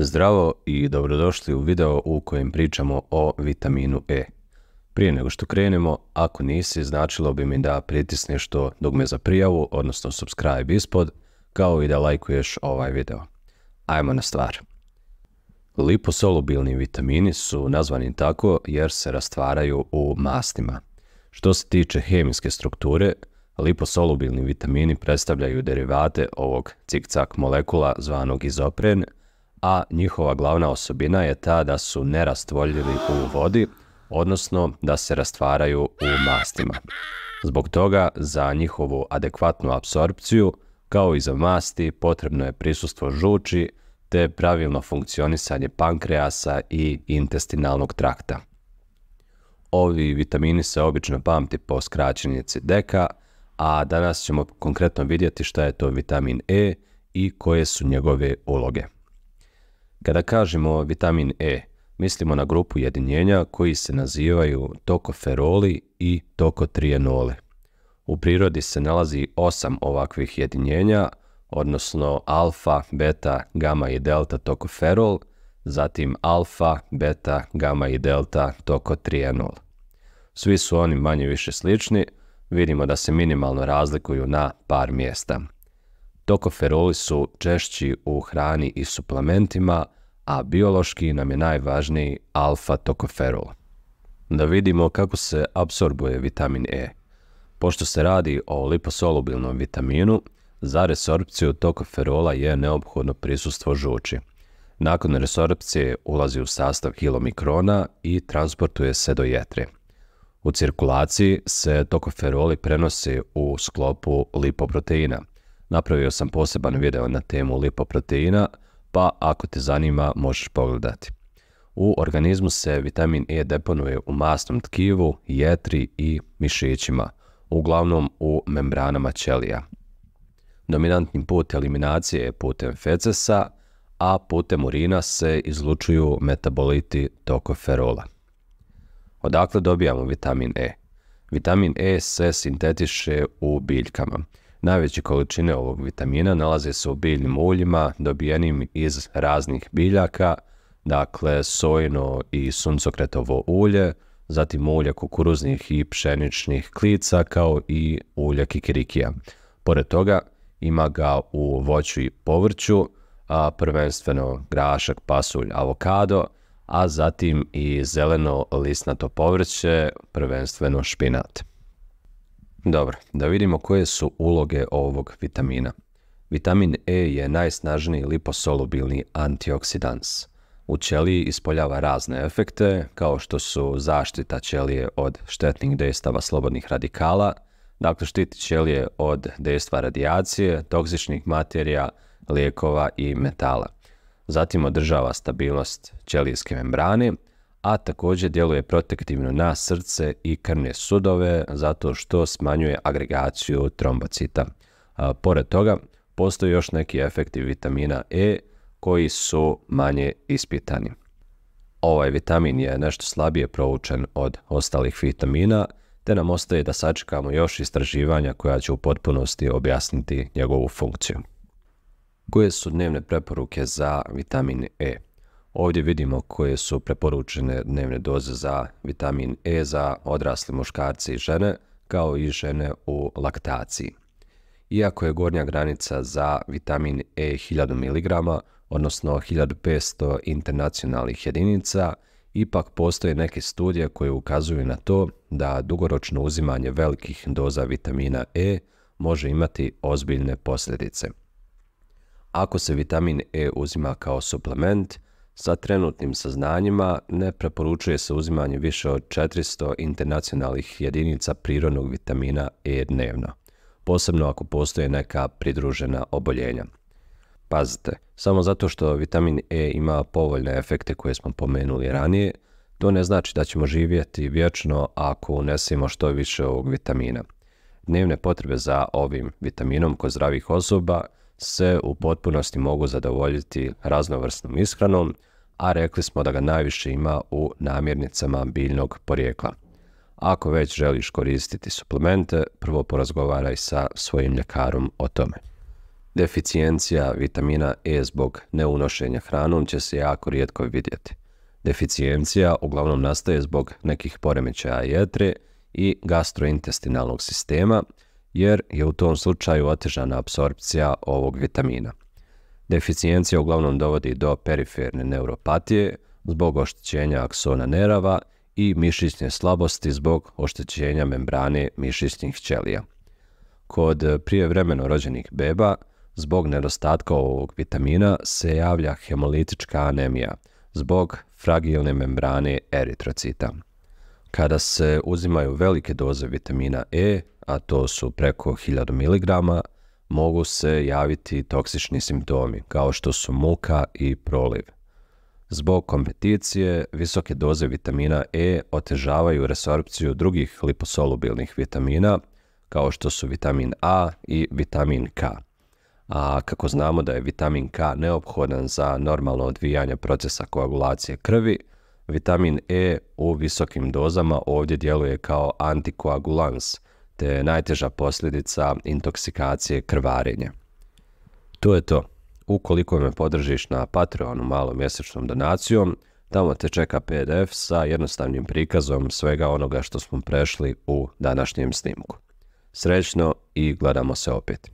Zdravo i dobrodošli u video u kojem pričamo o vitaminu E. Prije nego što krenemo, ako nisi, značilo bi mi da pritisneš to dugme za prijavu, odnosno subscribe ispod, kao i da lajkuješ ovaj video. Ajmo na stvar. Liposolubilni vitamini su nazvani tako jer se rastvaraju u mastima. Što se tiče hemijske strukture, liposolubilni vitamini predstavljaju derivate ovog cikcak molekula zvanog izopren, a njihova glavna osobina je ta da su nerastvoljivi u vodi, odnosno da se rastvaraju u mastima. Zbog toga za njihovu adekvatnu apsorpciju, kao i za masti, potrebno je prisustvo žuči te pravilno funkcionisanje pankreasa i intestinalnog trakta. Ovi vitamini se obično pamti po skraćenici deka, a danas ćemo konkretno vidjeti šta je to vitamin E i koje su njegove uloge. Kada kažemo vitamin E, mislimo na grupu jedinjenja koji se nazivaju tokoferoli i tokotrienole. U prirodi se nalazi osam ovakvih jedinjenja, odnosno alfa, beta, gama i delta tokoferol, zatim alfa, beta, gama i delta tokotrienol. Svi su oni manje više slični, vidimo da se minimalno razlikuju na par mjesta. Tokoferoli su češći u hrani i suplementima, a biološki nam je najvažniji alfa-tokoferol. Da vidimo kako se absorbuje vitamin E. Pošto se radi o liposolubilnom vitaminu, za resorpciju tokoferola je neophodno prisustvo žuči. Nakon resorpcije ulazi u sastav kilomikrona i transportuje se do jetre. U cirkulaciji se tokoferoli prenosi u sklopu lipoproteina. Napravio sam poseban video na temu lipoproteina – pa ako te zanima možeš pogledati. U organizmu se vitamin E deponuje u masnom tkivu, jetri i mišićima, uglavnom u membranama ćelija. Dominantni put eliminacije je putem fecesa, a putem urina se izlučuju metaboliti tokoferola. Odakle dobijamo vitamin E? Vitamin E se sintetiše u biljkama – Najveće količine ovog vitamina nalaze se u biljnim uljima dobijenim iz raznih biljaka, dakle sojno i suncokretovo ulje, zatim ulje kukuruznih i pšeničnih klica kao i ulje kikirikija. Pored toga ima ga u voću i povrću, a prvenstveno grašak, pasulj, avokado, a zatim i zeleno lisnato povrće, prvenstveno špinat. Dobro, da vidimo koje su uloge ovog vitamina. Vitamin E je najsnažniji liposolubilni antioksidans. U ćeliji ispoljava razne efekte, kao što su zaštita ćelije od štetnih dejstava slobodnih radikala, dakle štiti ćelije od dejstva radijacije, toksičnih materija, lijekova i metala. Zatim održava stabilnost ćelijske membrane, a također djeluje protektivno na srce i krvne sudove zato što smanjuje agregaciju trombocita. pored toga, postoje još neki efekti vitamina E koji su manje ispitani. Ovaj vitamin je nešto slabije proučen od ostalih vitamina, te nam ostaje da sačekamo još istraživanja koja će u potpunosti objasniti njegovu funkciju. Koje su dnevne preporuke za vitamin E? Ovdje vidimo koje su preporučene dnevne doze za vitamin E za odrasli muškarci i žene, kao i žene u laktaciji. Iako je gornja granica za vitamin E 1000 mg, odnosno 1500 internacionalnih jedinica, ipak postoje neke studije koje ukazuju na to da dugoročno uzimanje velikih doza vitamina E može imati ozbiljne posljedice. Ako se vitamin E uzima kao suplement, sa trenutnim saznanjima ne preporučuje se uzimanje više od 400 internacionalnih jedinica prirodnog vitamina E dnevno, posebno ako postoje neka pridružena oboljenja. Pazite, samo zato što vitamin E ima povoljne efekte koje smo pomenuli ranije, to ne znači da ćemo živjeti vječno ako unesemo što više ovog vitamina. Dnevne potrebe za ovim vitaminom kod zdravih osoba – se u potpunosti mogu zadovoljiti raznovrsnom ishranom, a rekli smo da ga najviše ima u namirnicama biljnog porijekla. Ako već želiš koristiti suplemente, prvo porazgovaraj sa svojim ljekarom o tome. Deficijencija vitamina E zbog neunošenja hranom će se jako rijetko vidjeti. Deficijencija uglavnom nastaje zbog nekih poremećaja jetre i gastrointestinalnog sistema – jer je u tom slučaju otežana apsorpcija ovog vitamina. Deficijencija uglavnom dovodi do periferne neuropatije zbog oštećenja aksona nerava i mišićne slabosti zbog oštećenja membrane mišićnih ćelija. Kod prijevremeno rođenih beba zbog nedostatka ovog vitamina se javlja hemolitička anemija zbog fragilne membrane eritrocita. Kada se uzimaju velike doze vitamina E, a to su preko 1000 mg, mogu se javiti toksični simptomi kao što su muka i proliv. Zbog kompeticije, visoke doze vitamina E otežavaju resorpciju drugih liposolubilnih vitamina, kao što su vitamin A i vitamin K. A kako znamo da je vitamin K neophodan za normalno odvijanje procesa koagulacije krvi, vitamin E u visokim dozama ovdje djeluje kao antikoagulans, te najteža posljedica intoksikacije krvarenje. To je to. Ukoliko me podržiš na Patreonu malom mjesečnom donacijom, tamo te čeka PDF sa jednostavnim prikazom svega onoga što smo prešli u današnjem snimku. Srećno i gledamo se opet.